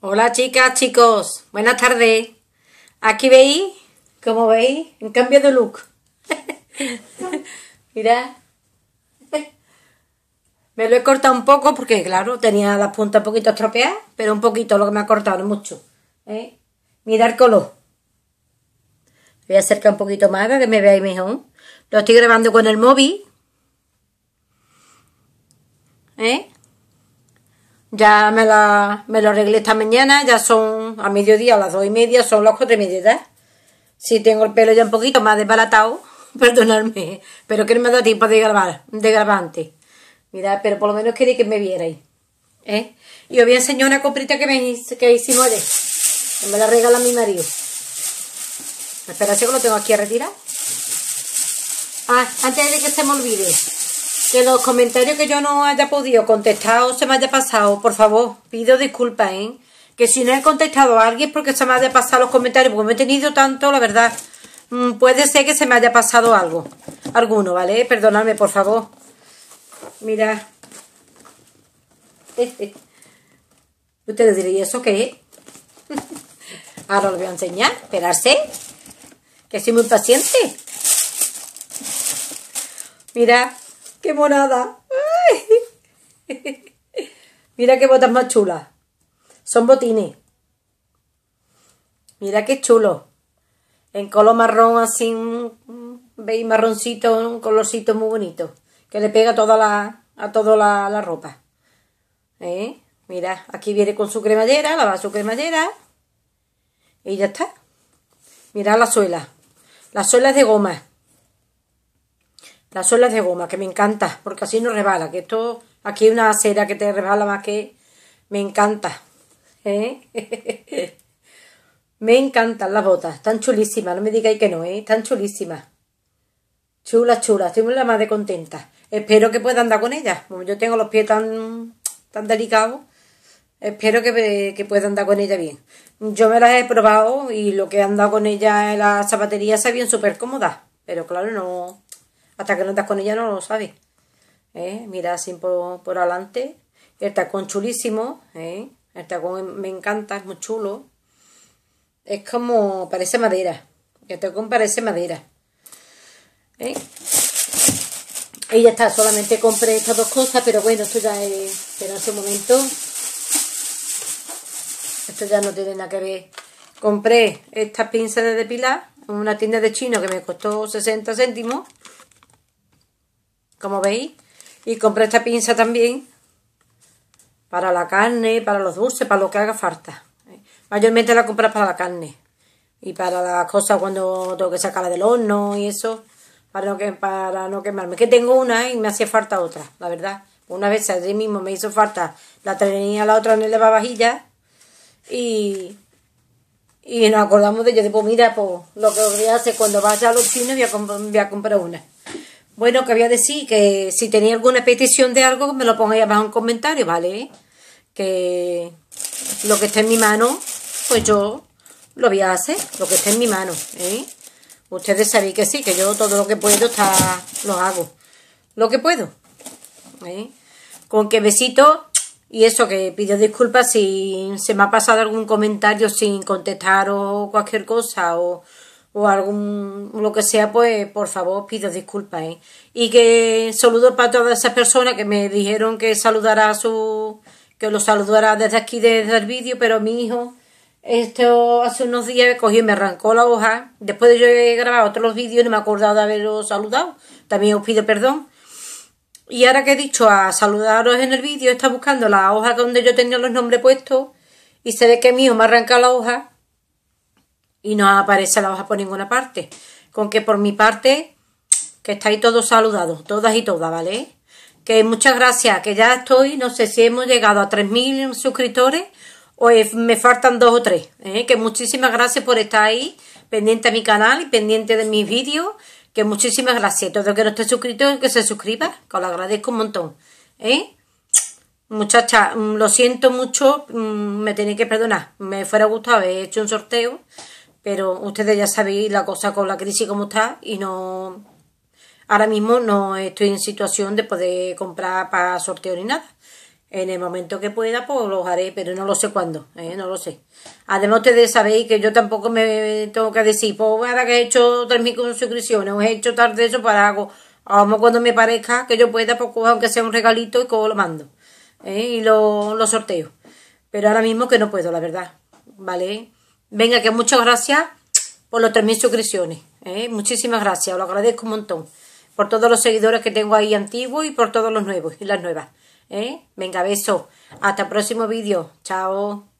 Hola chicas, chicos, buenas tardes. Aquí veis, como veis, un cambio de look. Mirad. Me lo he cortado un poco porque, claro, tenía las puntas un poquito estropeadas, pero un poquito lo que me ha cortado, no mucho. ¿eh? Mirad el color. Voy a acercar un poquito más para que me veáis mejor. Lo estoy grabando con el móvil. ¿Eh? Ya me, la, me lo arreglé esta mañana, ya son a mediodía, a las dos y media, son las cuatro y media ya. Si tengo el pelo ya un poquito más desbaratado, perdonadme, pero que no me da tiempo de grabar, de grabar antes. Mirad, pero por lo menos quería que me vierais. ¿eh? Y os voy a enseñar una coprita que, me, que hicimos ayer, que me la regala mi marido. Espera, que lo tengo aquí a retirar. Ah, antes de que se me olvide que los comentarios que yo no haya podido contestar o se me haya pasado, por favor, pido disculpas, ¿eh? Que si no he contestado a alguien porque se me haya pasado los comentarios, porque me he tenido tanto, la verdad, mm, puede ser que se me haya pasado algo, alguno, ¿vale? Perdonadme, por favor. Mira. Ustedes dirían, ¿eso qué es? Ahora lo voy a enseñar, esperarse, que soy muy paciente. Mira, ¡Qué monada! Mira qué botas más chulas. Son botines. Mira qué chulo. En color marrón, así veis marroncito, un colorcito muy bonito. Que le pega toda la, a toda la, ropa. ¿Eh? Mira, aquí viene con su cremallera, lava su cremallera. Y ya está. Mira la suela. La suela es de goma. Las suelas de goma, que me encanta, porque así no rebala, que esto, aquí hay una acera que te rebala más que... Me encanta. ¿eh? me encantan las botas, están chulísimas, no me digáis que no, ¿eh? están chulísimas. Chulas, chulas, estoy la más de contenta. Espero que pueda andar con ellas. Como yo tengo los pies tan, tan delicados, espero que, pueda andar con ella bien. Yo me las he probado y lo que he andado con ella en la zapatería se bien súper cómoda. Pero claro, no, hasta que no estás con ella no lo sabes. ¿eh? Mira así por, por adelante. El tacón chulísimo. ¿eh? El tacón em, me encanta, es muy chulo. Es como, parece madera. El tacón parece madera. ¿Eh? Y ya está, solamente compré estas dos cosas, pero bueno, esto ya es, pero en su momento. Esto ya no tiene nada que ver. Compré estas pinzas de depilar en una tienda de chino que me costó 60 céntimos como veis. Y compré esta pinza también para la carne, para los dulces, para lo que haga falta. Mayormente la compras para la carne y para las cosas cuando tengo que sacarla del horno y eso, para no, que, para no quemarme. que tengo una y me hacía falta otra, la verdad. Una vez mí mismo me hizo falta, la tenía la otra en el lavavajillas y, y nos acordamos de ella. Digo, pues mira, pues lo que voy a hacer cuando vaya a los chinos voy a comprar una. Bueno, que voy a decir que si tenía alguna petición de algo, me lo pongáis abajo en comentarios, ¿vale? Que lo que esté en mi mano, pues yo lo voy a hacer, lo que esté en mi mano, ¿eh? Ustedes sabéis que sí, que yo todo lo que puedo está, lo hago. Lo que puedo. ¿eh? Con que besito. Y eso, que pido disculpas si se me ha pasado algún comentario sin contestar o cualquier cosa. O o algún lo que sea, pues por favor pido disculpas. ¿eh? Y que saludo para todas esas personas que me dijeron que saludara a su que lo saludara desde aquí, desde el vídeo, pero mi hijo, esto hace unos días cogió y me arrancó la hoja. Después de yo he grabado otros vídeos, no me he acordado de haberlo saludado. También os pido perdón. Y ahora que he dicho a saludaros en el vídeo, está buscando la hoja donde yo tenía los nombres puestos y se ve que mi hijo me ha la hoja y no aparece la baja por ninguna parte. Con que por mi parte, que estáis todos saludados, todas y todas, ¿vale? Que muchas gracias, que ya estoy, no sé si hemos llegado a 3.000 suscriptores o me faltan dos o tres. ¿eh? Que muchísimas gracias por estar ahí, pendiente de mi canal y pendiente de mis vídeos. Que muchísimas gracias. Todo el que no esté suscrito, que se suscriba, que os lo agradezco un montón. ¿eh? Muchacha, mm, lo siento mucho, mm, me tenéis que perdonar. Me fuera gustado haber hecho un sorteo pero ustedes ya sabéis la cosa con la crisis como está y no... Ahora mismo no estoy en situación de poder comprar para sorteo ni nada. En el momento que pueda, pues lo haré, pero no lo sé cuándo, ¿eh? no lo sé. Además, ustedes sabéis que yo tampoco me tengo que decir, pues ahora que he hecho 3.000 suscripciones, o he hecho tarde eso para pues, algo. Vamos cuando me parezca que yo pueda, pues aunque sea un regalito y como lo mando. ¿eh? Y lo sorteo. Pero ahora mismo que no puedo, la verdad. ¿Vale? Venga, que muchas gracias por los 3.000 suscripciones. ¿eh? Muchísimas gracias, lo agradezco un montón. Por todos los seguidores que tengo ahí antiguos y por todos los nuevos y las nuevas. ¿eh? Venga, besos. Hasta el próximo vídeo. Chao.